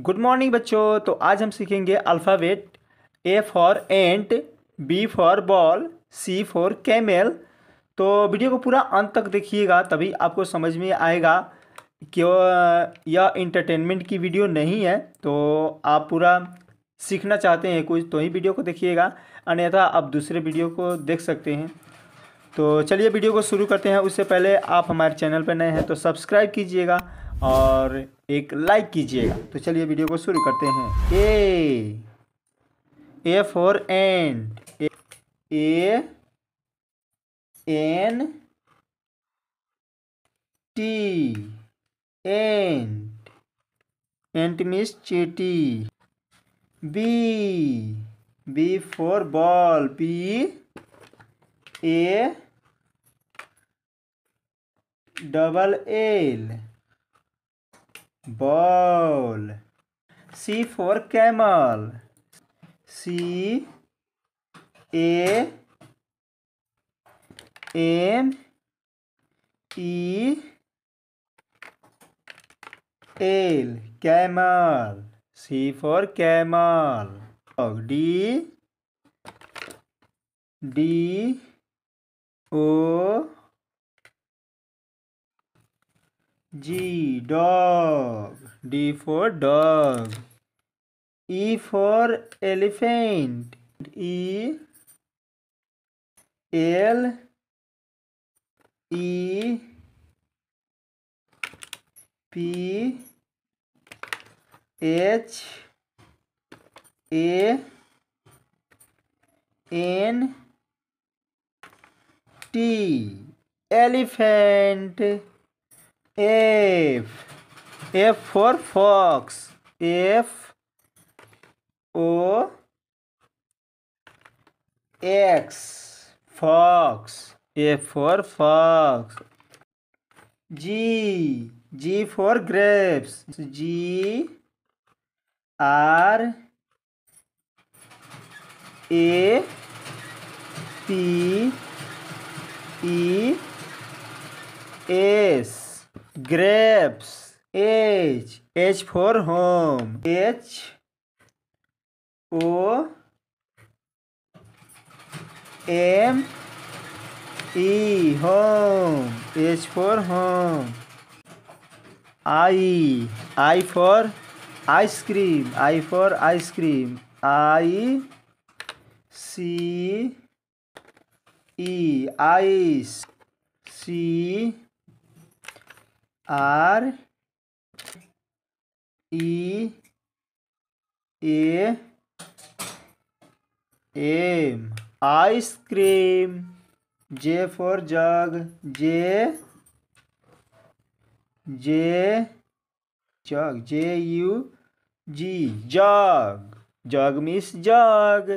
good morning बच्चों तो आज हम सीखेंगे alphabet A for ant B for ball C for camel तो वीडियो को पूरा अंत तक देखिएगा तभी आपको समझ में आएगा कि यह इंटरटेनमेंट की वीडियो नहीं है तो आप पूरा सीखना चाहते हैं कुछ तो ही वीडियो को देखिएगा अन्यथा आप दूसरे वीडियो को देख सकते हैं तो चलिए वीडियो को शुरू करते हैं उससे पहले आप हमारे चैनल पर नए हैं तो सब्सक्राइब कीजिएगा और एक लाइक कीजिएगा तो चलिए वीडियो को शुरू करते हैं A A for ant A N T and ant मिस चेटी B B for ball B A double L ball c for camel c a m e l camel c for camel d d o G dog D for dog E for elephant E L E P H A N T elephant F F for fox F O X fox F for fox G G for grapes G R A P E S grapes h h for home h o m e home h for home i i for ice cream i for ice cream i c e ice c R E A M ice cream J for jug J J jug J U G jug jug मिस जग